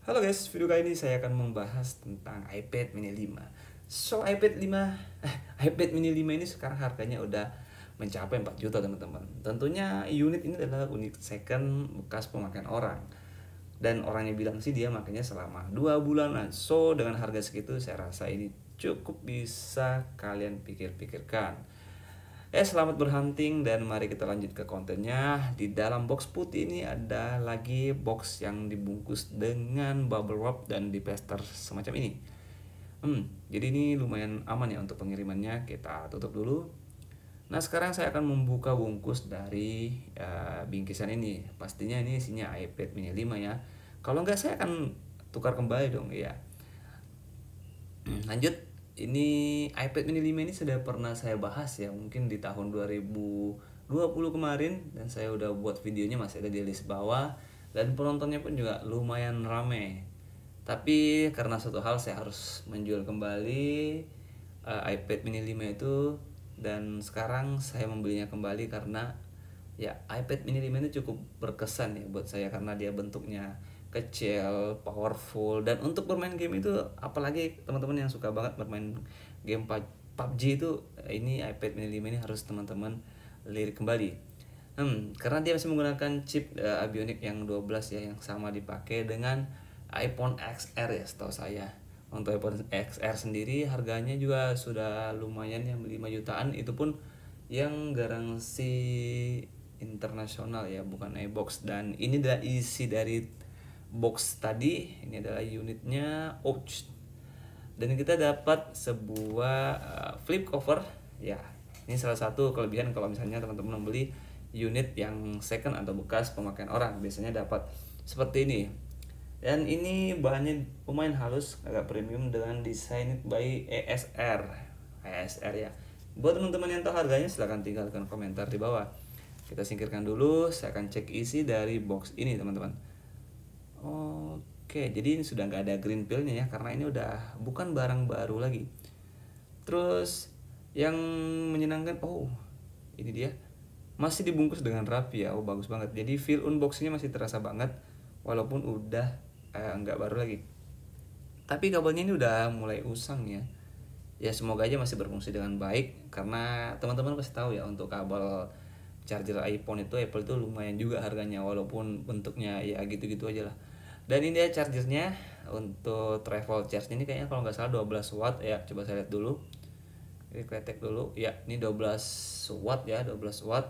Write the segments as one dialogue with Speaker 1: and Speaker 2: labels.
Speaker 1: Halo guys, video kali ini saya akan membahas tentang iPad mini 5 So, iPad 5, eh, iPad mini 5 ini sekarang harganya udah mencapai 4 juta teman-teman Tentunya unit ini adalah unit second bekas pemakaian orang Dan orangnya bilang sih dia makanya selama 2 bulanan So, dengan harga segitu saya rasa ini cukup bisa kalian pikir-pikirkan Eh selamat berhunting dan mari kita lanjut ke kontennya. Di dalam box putih ini ada lagi box yang dibungkus dengan bubble wrap dan di plaster semacam ini. Hmm, jadi ini lumayan aman ya untuk pengirimannya. Kita tutup dulu. Nah sekarang saya akan membuka bungkus dari uh, bingkisan ini. Pastinya ini isinya iPad mini 5 ya. Kalau enggak saya akan tukar kembali dong ya. Hmm, lanjut ini iPad mini 5 ini sudah pernah saya bahas ya mungkin di tahun 2020 kemarin dan saya udah buat videonya masih ada di list bawah dan penontonnya pun juga lumayan rame tapi karena satu hal saya harus menjual kembali uh, iPad mini 5 itu dan sekarang saya membelinya kembali karena ya iPad mini 5 ini cukup berkesan ya buat saya karena dia bentuknya kecil, powerful dan untuk bermain game itu apalagi teman-teman yang suka banget bermain game PUBG itu ini iPad mini 5 ini harus teman-teman lirik kembali. Hmm, karena dia masih menggunakan chip uh, Abionic yang 12 ya yang sama dipakai dengan iPhone XR ya setahu saya. Untuk iPhone XR sendiri harganya juga sudah lumayan yang 5 jutaan itu pun yang garansi internasional ya bukan iBox dan ini adalah isi dari box tadi ini adalah unitnya ouch dan kita dapat sebuah eh, flip cover ya ini salah satu kelebihan kalau misalnya teman-teman membeli unit yang second atau bekas pemakaian orang biasanya dapat seperti ini dan ini bahannya lumayan halus agak premium dengan desain by ESR ESR ya buat teman-teman yang tahu harganya silahkan tinggalkan komentar di bawah kita singkirkan dulu saya akan cek isi dari box ini teman-teman Oke, jadi ini sudah nggak ada green pillnya ya karena ini udah bukan barang baru lagi. Terus yang menyenangkan, oh ini dia masih dibungkus dengan rapi ya, oh bagus banget. Jadi feel unboxingnya masih terasa banget walaupun udah eh, baru lagi. Tapi kabelnya ini udah mulai usang ya. Ya semoga aja masih berfungsi dengan baik karena teman-teman pasti tahu ya untuk kabel charger iPhone itu Apple itu lumayan juga harganya walaupun bentuknya ya gitu-gitu aja lah dan ini dia chargernya untuk travel charge ini kayaknya kalau nggak salah 12 watt ya coba saya lihat dulu ini kretek dulu ya ini 12 watt ya 12 watt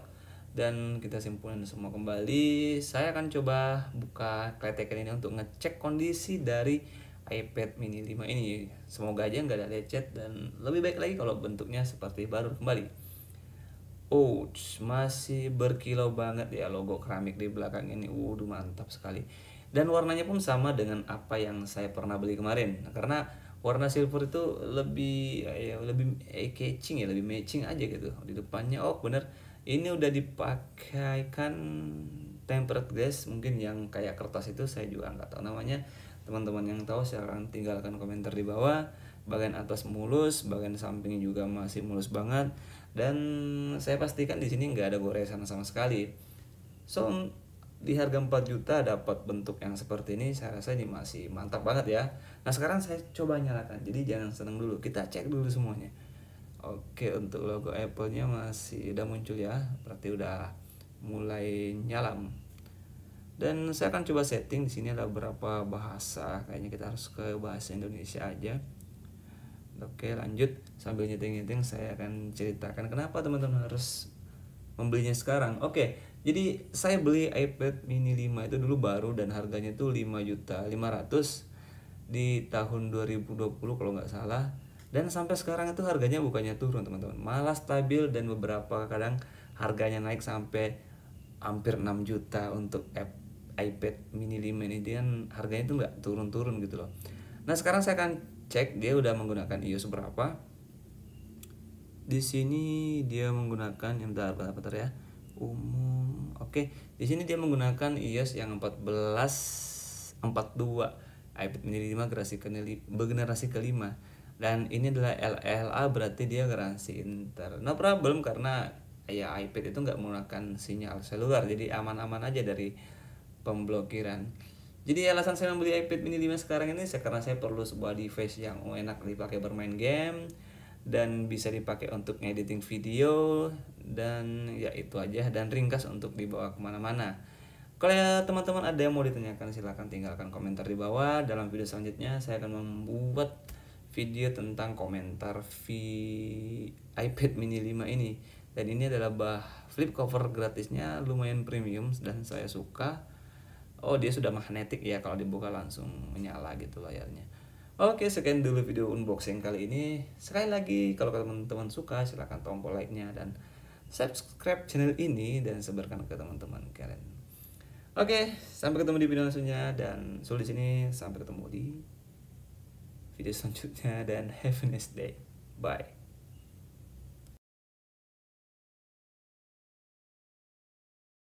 Speaker 1: dan kita simpulin semua kembali saya akan coba buka kretek ini untuk ngecek kondisi dari iPad mini 5 ini semoga aja nggak ada lecet dan lebih baik lagi kalau bentuknya seperti baru kembali Ouch, masih berkilau banget ya logo keramik di belakang ini. Waduh, mantap sekali dan warnanya pun sama dengan apa yang saya pernah beli kemarin nah, karena warna silver itu lebih ya, ya, lebih eh, catching ya lebih matching aja gitu di depannya oh bener ini udah dipakaikan tempered glass mungkin yang kayak kertas itu saya juga nggak tahu namanya teman-teman yang tahu silahkan tinggalkan komentar di bawah bagian atas mulus bagian samping juga masih mulus banget dan saya pastikan di sini nggak ada goresan sama sekali so di harga 4 juta dapat bentuk yang seperti ini saya rasa ini masih mantap banget ya nah sekarang saya coba nyalakan jadi jangan seneng dulu kita cek dulu semuanya oke untuk logo Apple nya masih udah muncul ya berarti udah mulai nyala dan saya akan coba setting di sini ada beberapa bahasa kayaknya kita harus ke bahasa Indonesia aja oke lanjut sambil nyeting-nyeting saya akan ceritakan kenapa teman-teman harus membelinya sekarang oke jadi saya beli iPad mini 5 itu dulu baru dan harganya itu 5 juta 500 di tahun 2020 kalau nggak salah dan sampai sekarang itu harganya bukannya turun teman-teman malah stabil dan beberapa kadang harganya naik sampai hampir 6 juta untuk app iPad mini 5 ini dan harganya itu nggak turun-turun gitu loh nah sekarang saya akan cek dia udah menggunakan iOS berapa di sini dia menggunakan yang bentar, bentar, bentar ya umum oke di sini dia menggunakan iOS yang 14 42 iPad mini 5 generasi ke generasi kelima dan ini adalah LLA berarti dia garansi inter no problem karena ya iPad itu nggak menggunakan sinyal seluler jadi aman-aman aja dari pemblokiran jadi alasan saya membeli iPad mini 5 sekarang ini karena saya perlu sebuah device yang enak dipakai bermain game dan bisa dipakai untuk editing video dan ya itu aja dan ringkas untuk dibawa kemana-mana kalau ya teman-teman ada yang mau ditanyakan silahkan tinggalkan komentar di bawah dalam video selanjutnya saya akan membuat video tentang komentar vi iPad mini 5 ini dan ini adalah bah flip cover gratisnya lumayan premium dan saya suka oh dia sudah magnetik ya kalau dibuka langsung menyala gitu layarnya Oke, sekian dulu video unboxing kali ini. Sekali lagi, kalau teman-teman suka, silahkan tombol like-nya dan subscribe channel ini dan sebarkan ke teman-teman kalian. Oke, sampai ketemu di video selanjutnya dan sulit sini sampai ketemu di video selanjutnya dan have a nice day. Bye.